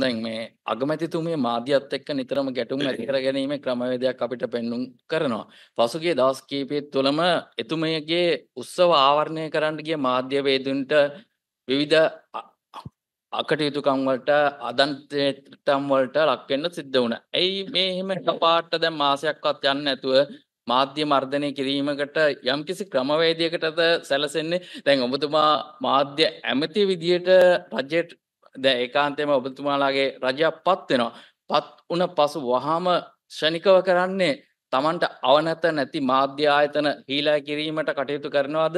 දැන් මේ අගමැතිතුමිය මාධ්‍යත් එක්ක නිතරම ගැටුම් ඇති කර ගැනීමේ ක්‍රමවේදයක් අපිට පෙන්눔 කරනවා. පසුගිය දවස් කිහිපය තුළම එතුමියගේ උත්සව ආවරණය කරන්න ගිය මාධ්‍ය වේදින්ට විවිධ අකටයුතුකම් වලට අදන්තයටම් වලට ලක් වෙන්න සිද්ධ වුණා. ඇයි මේ එහෙම එකපාරට දැන් මාසයක්වත් යන්නේ නැතුව මාධ්‍ය මර්ධනය කිරීමකට යම්කිසි ක්‍රමවේදයකටද සැලසෙන්නේ දැන් ඔබතුමා මාධ්‍ය ඇමති විදියට රජයට දැන් ඒකාන්තයෙන්ම ඔබතුමාලාගේ රජයක් පත් වෙනවා. පත් වුණ පසු වහාම ශනිකව කරන්නේ Tamanට අවනත නැති මාධ්‍ය ආයතන හීලා කිරීමට කටයුතු කරනවාද?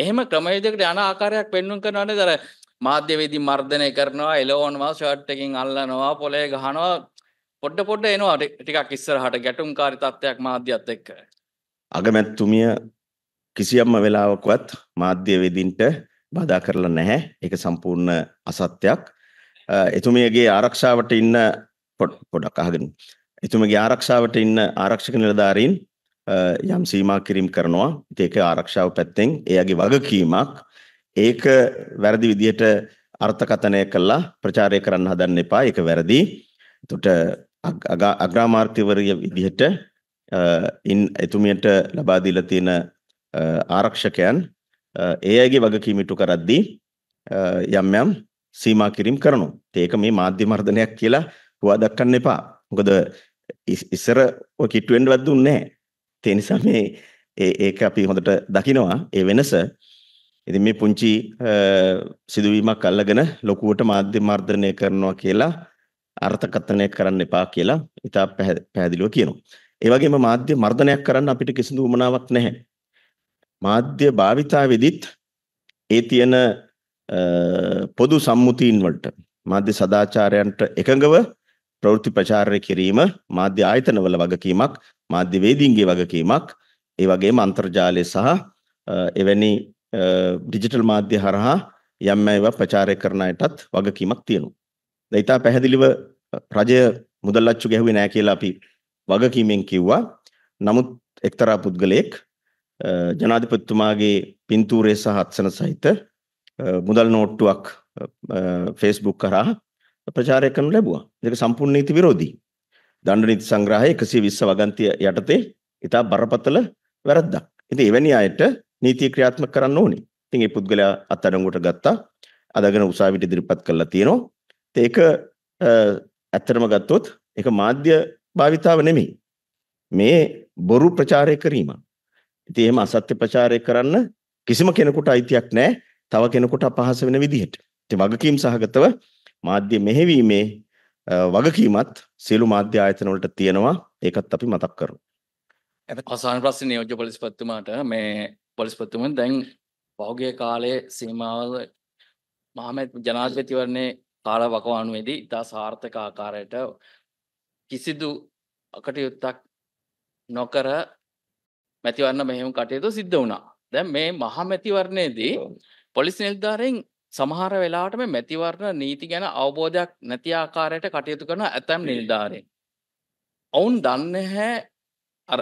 එහෙම ක්‍රමවේදයකට යන ආකාරයක් පෙන්වන්න කරනවානේ අර මාධ්‍යවේදී මර්ධනය කරනවා එලෝන් මාස් ෂර්ට් එකකින් අල්ලනවා පොලේ ගහනවා පොඩ පොඩ එනවා ටිකක් ඉස්සරහට ගැටුම්කාරී තත්ත්වයක් මාධ්‍යයත් එක්ක අගමැතිතුමිය කිසියම්ම වෙලාවකවත් මාධ්‍ය වෙදින්ට බාධා කරලා නැහැ. ඒක සම්පූර්ණ අසත්‍යයක්. එතුමියගේ ආරක්ෂාවට ඉන්න පොඩක් අහගෙන. එතුමියගේ ආරක්ෂාවට ඉන්න ආරක්ෂක නිලධාරීන් යම් සීමා කිරීම කරනවා. ඒක ආරක්ෂාව පැත්තෙන් එයාගේ වගකීමක්. ඒක වැරදි විදිහට අර්ථකථනය කළා ප්‍රචාරය කරන්න හදන්න එපා. ඒක වැරදි. එතකොට අග්‍රාමාත්‍යවරිය විදිහට ඉන් එතුමියට ලබා දීලා තියෙන ආරක්ෂකයන් ඒ අයගේ වගකීමිටු කරද්දී යම් යම් සීමා කිරීම් කරනවා. ඒක මේ මාධ්‍ය මර්ධනයක් කියලා හුවා දක්වන්න එපා. මොකද ඉස්සර ඔය කිට්ටුවෙන්වත් දුන්නේ නැහැ. ඒ නිසා මේ ඒක අපි හොඳට දකිනවා ඒ වෙනස. ඉතින් මේ පුංචි සිදුවීමක් අල්ලගෙන ලොකුවට මාධ්‍ය මර්ධනය කරනවා කියලා අර්ථකථනය කරන්න එපා කියලා ඉතා පැහැදිලිව කියනවා. ඒ වගේම මාධ්‍ය මර්ධනයක් කරන්න අපිට කිසිදු උමනාවක් නැහැ. මාධ්‍ය භාවිතාවේදීත් ඒ තියෙන පොදු සම්මුතීන් වලට මාධ්‍ය සදාචාරයන්ට එකඟව ප්‍රවෘත්ති ප්‍රචාරය කිරීම මාධ්‍ය ආයතනවල වගකීමක් මාධ්‍ය වේදීන්ගේ වගකීමක් ඒ වගේම අන්තර්ජාලය සහ එවැනි ඩිජිටල් මාධ්‍ය හරහා යම් ඒවා ප්‍රචාරය කරන අයටත් වගකීමක් තියෙනවා. දැන් ඊට පැහැදිලිව රජය මුදල් අච්චු ගැහුවේ නැහැ කියලා අපි වගකීමෙන් කිව්වා. නමුත් එක්තරා පුද්ගලයෙක් ජනාධිපතිතුමාගේ පින්තූරය සහ අත්සන සහිත මුදල් නෝට්ටුවක් ෆේස්බුක් කරා ප්‍රචාරය කරනු ලැබුවා. ඒක සම්පූර්ණ නීති විරෝධී. දණ්ඩ නීති සංග්‍රහය 120 වගන්තිය යටතේ ඊට බරපතල වැරද්දක්. ඉතින් එවැනි අයට නීතිය ක්‍රියාත්මක කරන්න ඕනේ. ඉතින් මේ පුද්ගලයා අත්අඩංගුවට ගත්තා. අදගෙන උසාවියට ඉදිරිපත් කළා තියෙනවා. ඉතින් ඒක ඇත්තටම ගත්තොත් ඒක මාධ්‍ය භාවිතාව නෙමෙයි. මේ බොරු ප්‍රචාරය කිරීමක්. ඉතින් එහෙම අසත්‍ය ප්‍රචාරය කරන්න කිසිම කෙනෙකුට අයිතියක් නැහැ. තව කෙනෙකුට අපහාස වෙන විදිහට. ඉතින් වගකීම් සහගතව මාධ්‍ය මෙහෙවීමේ වගකීමත් සියලු මාධ්‍ය ආයතන වලට තියෙනවා. ඒකත් අපි මතක් කරමු. අවසාන ප්‍රශ්නේ නියෝජ්‍ය පොලිස්පතිතුමාට මේ පොලිස්පතිතුමා දැන් පහුගිය කාලයේ සීමාවල මහමෙත් ජනාධිපතිවරණේ කාල වකවානුවේදී ඉතා සාර්ථක ආකාරයට කිසිදු අකටයුත්තක් නොකර මැතිවරණ මෙහෙම කටයුතු සිද්ධ වුණා. දැන් මේ මහා මැතිවරණයේදී පොලිසි නිලධාරීන් සමහර වෙලාවට මේ මැතිවරණ නීති ගැන අවබෝධයක් නැති ආකාරයට කටයුතු කරන ඇතැම් නිලධාරීන්. ඔවුන් දන්නේ නැහැ අර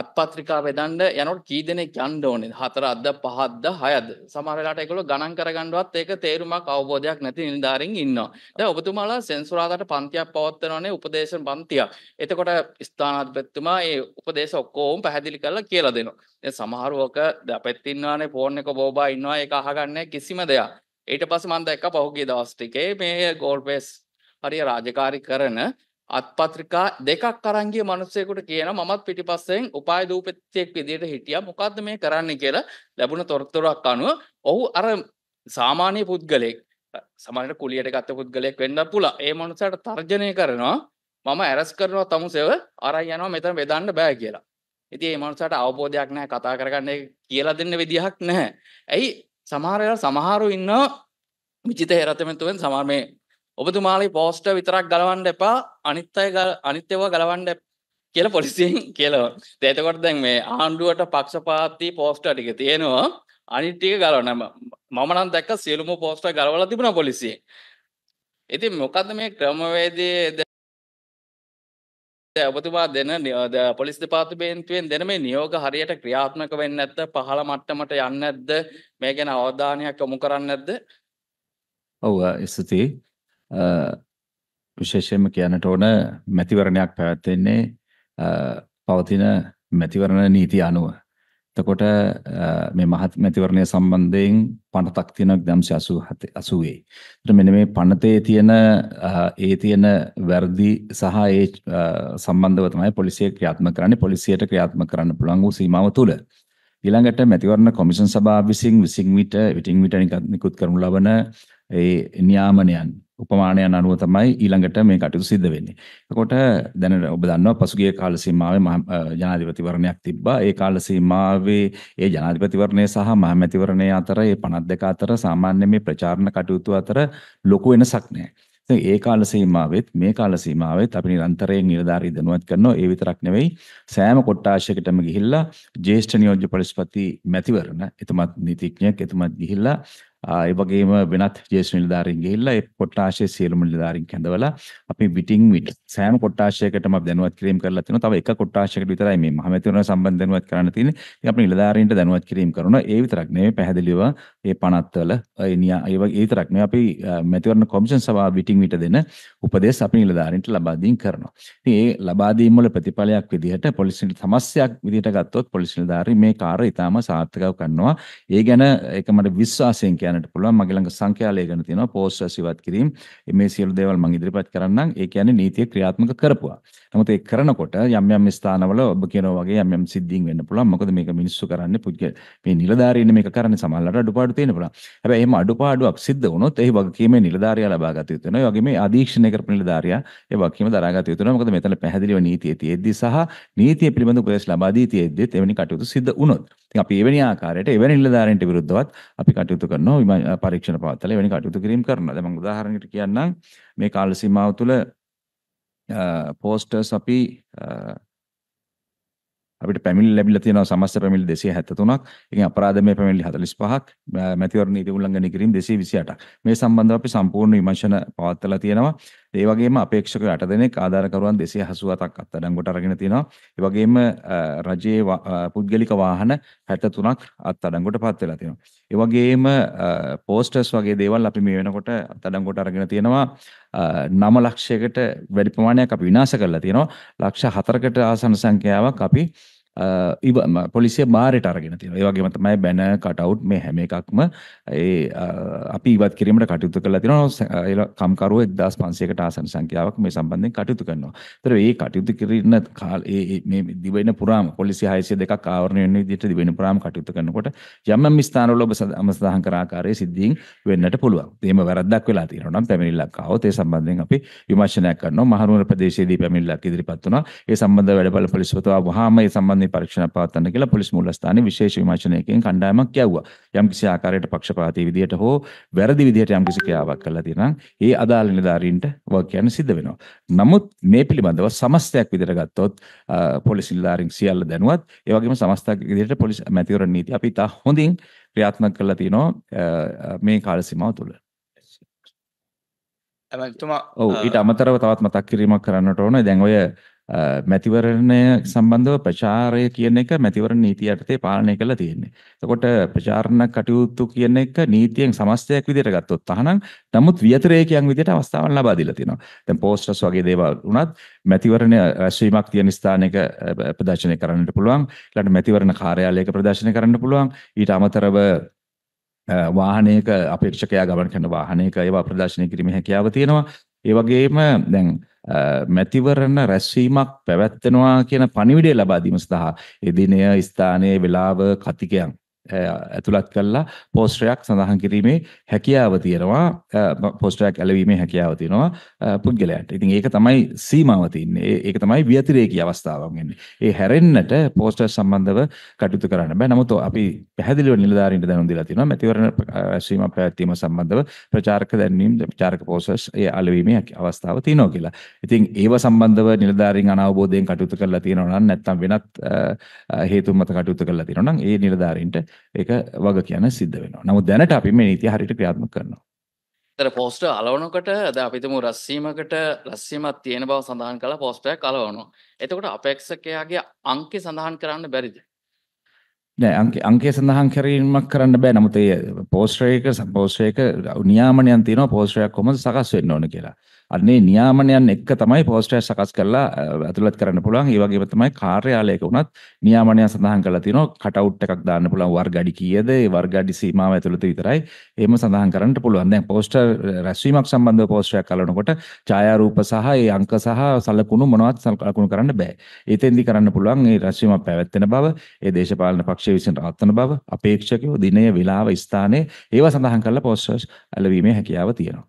අත්පත්‍රිකා වෙදන්න යනට කී දෙනෙක් යන්න ඕනේ හතර අද්ද පහද්ද හයද සමහරලාට ඒගොල්ලෝ ගණන් කරගන්නවත් ඒක තේරුමක් අවබෝධයක් නැති නිලධාරීන් ඉන්නවා. දැන් ඔබතුමාලා සෙන්සුරාදාට පන්තියක් පවත්වනවානේ උපදේශන පන්තියක්. එතකොට ස්ථානාධිපතිතුමා ඒ උපදේශ ඔක්කොම පැහැදිලි කරලා කියලා දෙනවා. දැන් සමහරවක අපෙත් ඉන්නවානේ ෆෝන් එක බෝබා ඉන්නවා ඒක අහගන්නේ කිසිම දෙයක්. ඊට පස්සේ මම දැක්කා පහුගිය දවස් ටිකේ මේ ගෝල්පේස් හරිය රාජකාරී කරන අත්පත්‍රිකා දෙකක් අරංගිය මනුස්සයෙකුට කියන මමත් පිටිපස්සෙන් උපාය දූපතෙක් විදියට හිටියා මොකද්ද මේ කරන්න කියලා ලැබුණ තොරතුරක් අනුව ඔහු අර සාමාන්‍ය පුද්ගලෙක් සමහරට කුලියට ගත්ත පුද්ගලයෙක් වෙන්න පුළුවන්. ඒ මනුස්සයාට තර්ජනය කරනවා මම ඇරස් කරනවා තමුසෙව අරන් යනවා මෙතන බෙදන්න බෑ කියලා. ඉතින් මේ මනුස්සයාට අවබෝධයක් නැහැ කතා කරගන්න කියලා දෙන්න විදිහක් නැහැ. ඇයි සමහර සමහරු ඉන්නවා විචිත හේරතමෙන්තුෙන් සමහර මේ ඔබතුමාලේ පෝස්ට විතරක් ගලවන්න එපා අනිත් අය අනිත් ඒවා ගලවන්න කියලා පොලිසියෙන් කියලා. එතකොට දැන් මේ ආණ්ඩුවට පක්ෂපාතී පෝස්ටර් ටික තියෙනවා අනිත් ටික ගලවන්න. මම නම් දැක්ක සියලුම පෝස්ටර් ගලවලා තිබුණා පොලිසියෙන්. ඉතින් මොකද්ද මේ ක්‍රමවේදයේ ඔබතුමා දෙන පොලිස් දෙපාර්තමේන්තුවෙන් දෙන මේ නියෝග හරියට ක්‍රියාත්මක වෙන්නේ නැත්ද පහළ මට්ටමට යන්නේ නැද්ද මේ ගැන අවධානයක් යොමු කරන්නේ නැද්ද ඔව් ස්තුතියි විශේෂයෙන්ම කියන්නට ඕන මැතිවරණයක් පැවැත්වෙන්නේ පවතින මැතිවරණ නීති අනුව. එතකොට මේ මහත් මැතිවරණය සම්බන්ධයෙන් පනතක් තියෙනක් දැම්සි අසූ හත අසුවේ. එතකොට මෙන්න මේ පනතේ තියෙන ඒ තියෙන වැරදි සහ ඒ සම්බන්ධව තමයි පොලිසිය ක්‍රියාත්මක කරන්නේ. පොලිසියට ක්‍රියාත්මක කරන්න පුළුවන් වූ සීමාව තුල. ඊළඟට මැතිවරණ කොමිෂන් සභාව විසින් විසින් විට විටින් විට නිකුත් කරනු ලබන ඒ නියාමනයන් උපමානයන් අනුව තමයි ඊළඟට මේ කටයුතු සිද්ධ වෙන්නේ. එතකොට දැන් ඔබ දන්නවා පසුගිය කාල සීමාවේ ජනාධිපතිවරණයක් තිබ්බා. ඒ කාල සීමාවේ ඒ ජනාධිපතිවරණය සහ මහමැතිවරණය අතර මේ 52 අතර සාමාන්‍ය මේ ප්‍රචාරණ කටයුතු අතර ලොකු වෙනසක් නැහැ. ඉතින් ඒ කාල සීමාවෙත් මේ කාල සීමාවෙත් අපි නිරන්තරයෙන් නිලධාරී දැනුවත් කරනවා. ඒ විතරක් නෙවෙයි සෑම කොට්ටාශයකටම ගිහිල්ලා ජ්‍යෙෂ්ඨ නියෝජ්‍ය පරිස්පති මැතිවරණ, එතුමත් නීතිඥයෙක්, එතුමත් ගිහිල්ලා ඒ වගේම වෙනත් ජේෂ්ඨ නිලධාරීන් ගිහිල්ලා ඒ කොට්ටාශයේ සියලුම නිලධාරීන් කැඳවලා අපි විටින් විට සෑම කොට්ටාශයකටම අපි දැනුවත් කිරීම කරලා තිනවා. තව එක කොට්ටාශයකට විතරයි මේ මහමැතිවරණ සම්බන්ධ දැනුවත් කරන්න තියෙන්නේ. ඉතින් අපි නිලධාරීන්ට දැනුවත් කිරීම කරනවා. ඒ විතරක් නෙමෙයි පැහැදිලිව මේ 50 වල ඒ නියා ඒ වගේ ඒ විතරක් නෙමෙයි අපි මැතිවරණ කොමිෂන් සභාව විටින් විට දෙන උපදෙස් අපි නිලධාරීන්ට ලබා දීම් කරනවා. ඉතින් ඒ ලබා දීම් වල ප්‍රතිඵලයක් විදිහට පොලිසිය සමස්යක් විදිහට ගත්තොත් පොලිසි නිලධාරීන් මේ කාර්ය ඉතාම සාර්ථකව කරනවා. ඒ ගැන ඒක මට විශ්වාසයෙන් කියන යන්නට පුළුවන්. මගේ ළඟ සංඛ්‍යාලය ගැන තියෙනවා, පෝස්ට් රැස් ඉවත් කිරීම. මේ සියලු දේවල් මම ඉදිරිපත් කරන්නම්. ඒ කියන්නේ නීතිය ක්‍රියාත්මක කරපුවා. නමුත් ඒක කරනකොට යම් යම් ස්ථානවල ඔබ කියනවා වගේ යම් යම් සිද්ධීන් වෙන්න පුළුවන්. මොකද මේක මිනිස්සු කරන්නේ පුද්ගල මේ නිලධාරීන් මේක කරන්නේ සමහරවිට අඩුපාඩු තියෙන පුළුවන්. හැබැයි එහෙම අඩුපාඩුවක් සිද්ධ වුණොත් ඒ වගකීමේ නිලධාරියා ලබා ගත යුතු වෙනවා. ඒ වගේම අධීක්ෂණය කරපු නිලධාරියා ඒ වගකීම දරා ගත යුතු වෙනවා. මොකද මෙතන පැහැදිලිව නීතිය තියෙද්දි සහ නීතිය පිළිබඳ උපදෙස් ලබා දී තියෙද්දිත් එවැනි කටයුතු සිද්ධ වුණොත්. ඉතින් අපි එවැනි ආකාරයට එවැනි නිලධාරීන්ට විරුද්ධවත් අපි කටයුතු කරනවා. පරීක්ෂණ පවත්වලා එවැනි කටයුතු කිරීම කරනවා. දැන් මම උදාහරණයකට කියන්නම් මේ කාල සීමාව තුළ පෝස්ටර්ස් අපි අපිට පැමිල් ලැබිල තියෙන සමස්ත පැමිල් දෙසේ හැතතුනක් එක අපරාධමය පැමිල්ි හතලිස් පහක් මැතිවර නීති උල්ලංඝනය කිරීම දෙසේ විසියටක් මේ සම්බන්ධ අපි සම්පූර්ණ විමර්ශන පවත්තලා තියෙනවා ඒ වගේම අපේක්ෂක 8 දෙනෙක් ආධාරකරුවන් 287ක් අත්අඩංගුවට අරගෙන තිනවා. ඒ වගේම රජයේ පුද්ගලික වාහන 63ක් අත්අඩංගුවට පත් වෙලා තිනවා. ඒ වගේම පෝස්ටර්ස් වගේ දේවල් අපි මේ වෙනකොට අත්අඩංගුවට අරගෙන තිනවා. 9 ලක්ෂයකට වැඩි ප්‍රමාණයක් අපි විනාශ කරලා තිනවා. ලක්ෂ 4කට ආසන සංඛ්‍යාවක් අපි ඉව පොලිසිය බාරට අරගෙන තියෙන ඒවගේම තමයි බැන කටවුට් මේ හැම එකක්ම ඒ අපි ඉවත් කිරීමට කටයුතු කරලා තිනවා කම්කරුව එක්දස් පන්සේකට ආසන සංඛ්‍යාවක් මේ සම්බන්ධයෙන් කටයුතු කරනවා තර ඒ කටයුතු කරන්න කාල මේ දිවෙන පුරාම පොලිසි හයසිය දෙකක් ආවරණය වෙන විදිහට දිවෙන පුරාම කටයුතු කරනකොට යම් ස්ථානවල ඔබ සඳහන් කර ආකාරයේ සිද්ධීන් වෙන්නට පුළුවන්. එහෙම වැරද්දක් වෙලා තියෙනවා නම් පැමිණිල්ලක් ආවොත් ඒ සම්බන්ධයෙන් අපි විමර්ශනයක් කරනවා. මහනුවර ප්‍රදේශයේදී පැමිණිල්ලක් ඉදිරිපත් වුණා. ඒ සම්බන්ධ වැඩපළ පොලිස්පතිතුමා වහාම ඒ සම්බන්ධ සම්බන්ධයෙන් පරීක්ෂණ පවත්වන්න කියලා පොලිස් මූලස්ථානයේ විශේෂ විමර්ශනයකින් කණ්ඩායමක් යවුවා. යම්කිසි ආකාරයකට පක්ෂපාතී විදියට හෝ වැරදි විදියට යම්කිසි ක්‍රියාවක් කළා තියෙනම් ඒ අදාළ නිලධාරීන්ට වග කියන්න සිද්ධ වෙනවා. නමුත් මේ පිළිබඳව සමස්තයක් විදියට ගත්තොත් පොලිස් නිලධාරීන් සියල්ල දැනුවත් ඒ වගේම සමස්තයක් විදියට පොලිස් මැතිවරණ නීති අපි තා හොඳින් ක්‍රියාත්මක කරලා තිනවා මේ කාල සීමාව තුළ. ඔව් ඊට අමතරව තවත් මතක් කිරීමක් කරන්නට ඕන. දැන් ඔය මැතිවරණය සම්බන්ධව ප්‍රචාරය කියන එක මැතිවරණ නීතිය යටතේ පාලනය කරලා තියෙන්නේ. එතකොට ප්‍රචාරණ කටයුතු කියන එක නීතියෙන් සමස්තයක් විදිහට ගත්තොත් තහනම් නමුත් විතරේකයන් විදිහට අවස්ථාවක් ලබා දීලා තියෙනවා. දැන් පෝස්ටර්ස් වගේ දේවල් වුණත් මැතිවරණ රැස්වීමක් තියෙන ස්ථානයක ප්‍රදර්ශනය කරන්නට පුළුවන්. ඊළඟට මැතිවරණ කාර්යාලයක ප්‍රදර්ශනය කරන්න පුළුවන්. ඊට අමතරව වාහනයක අපේක්ෂකයා ගමන් කරන වාහනයක ඒවා ප්‍රදර්ශනය කිරීමේ හැකියාව තියෙනවා. ඒ වගේම දැන් මැතිවරණ රැස්වීමක් පැවැත්වෙනවා කියන පණිවිඩය ලබා දීම සඳහා එදිනය ස්ථානයේ වේලාව කතිකයන් ඇතුළත් කරලා පෝස්ටරයක් සඳහන් කිරීමේ හැකියාව තියෙනවා පෝස්ටරයක් ඇලවීමේ හැකියාව තියෙනවා පුද්ගලයාට. ඉතින් ඒක තමයි සීමාව තින්නේ. ඒක තමයි විතිරේකී අවස්ථාවක් වෙන්නේ. ඒ හැරෙන්නට පෝස්ටර් සම්බන්ධව කටයුතු කරන්න බෑ. නමුත් අපි පැහැදිලිව නිලධාරීන්ට දැනුම් දීලා තියෙනවා මැතිවරණ සීමා පැවැත්වීම සම්බන්ධව ප්‍රචාරක දැන්වීම් ප්‍රචාරක පෝස්ටර්ස් ඒ ඇලවීමේ අවස්ථාව තියෙනවා කියලා. ඉතින් ඒව සම්බන්ධව නිලධාරීන් අනවබෝධයෙන් කටයුතු කරලා තියෙනවා නම් නැත්නම් වෙනත් හේතු මත කටයුතු කරලා තියෙනවා නම් ඒ නිලධාරීන්ට ඒක වග කියන සිද්ධ වෙනවා. නමුත් දැනට අපි මේ නීතිය හරියට ක්‍රියාත්මක කරනවා. තර පෝස්ටර් අලවනකොට අද අපිටම රැස්වීමකට රැස්වීමක් තියෙන බව සඳහන් කළා පෝස්ටරයක් අලවනවා. එතකොට අපේක්ෂකයාගේ අංකේ සඳහන් කරන්න බැරිද? නෑ අංක අංකය සඳහන් කිරීමක් කරන්න බෑ නමුත් ඒ පෝස්ටර් එක පෝස්ටර් එක නියාමනයක් තියෙනවා පෝස්ටරයක් කොහොමද සකස් වෙන්න ඕන කියලා. අන්නේ නියාමනයන් එක්ක තමයි පෝස්ටර් සකස් කරලා ඇතුළත් කරන්න පුළුවන්. ඒ වගේම තමයි කාර්යාලයක වුණත් නියාමනයන් සඳහන් කරලා තිනවා කටවුට් එකක් දාන්න පුළුවන් වර්ග අඩි කීයද? ඒ වර්ග අඩි සීමාව ඇතුළත විතරයි. එහෙම සඳහන් කරන්න පුළුවන්. දැන් පෝස්ටර් රැස්වීමක් සම්බන්ධව පෝස්ටරයක් කලනකොට ඡායාරූප සහ ඒ අංක සහ සලකුණු මොනවත් සලකුණු කරන්න බෑ. ඒතෙන්දි කරන්න පුළුවන් මේ රැස්වීමක් පැවැත්වෙන බව, ඒ දේශපාලන පක්ෂය විසින් රවත්වන බව, අපේක්ෂකයෝ දිනය, වේලාව, ස්ථානය ඒවා සඳහන් කරලා පෝස්ටර්ස් ඇලවීමේ හැකියාව තියෙනවා.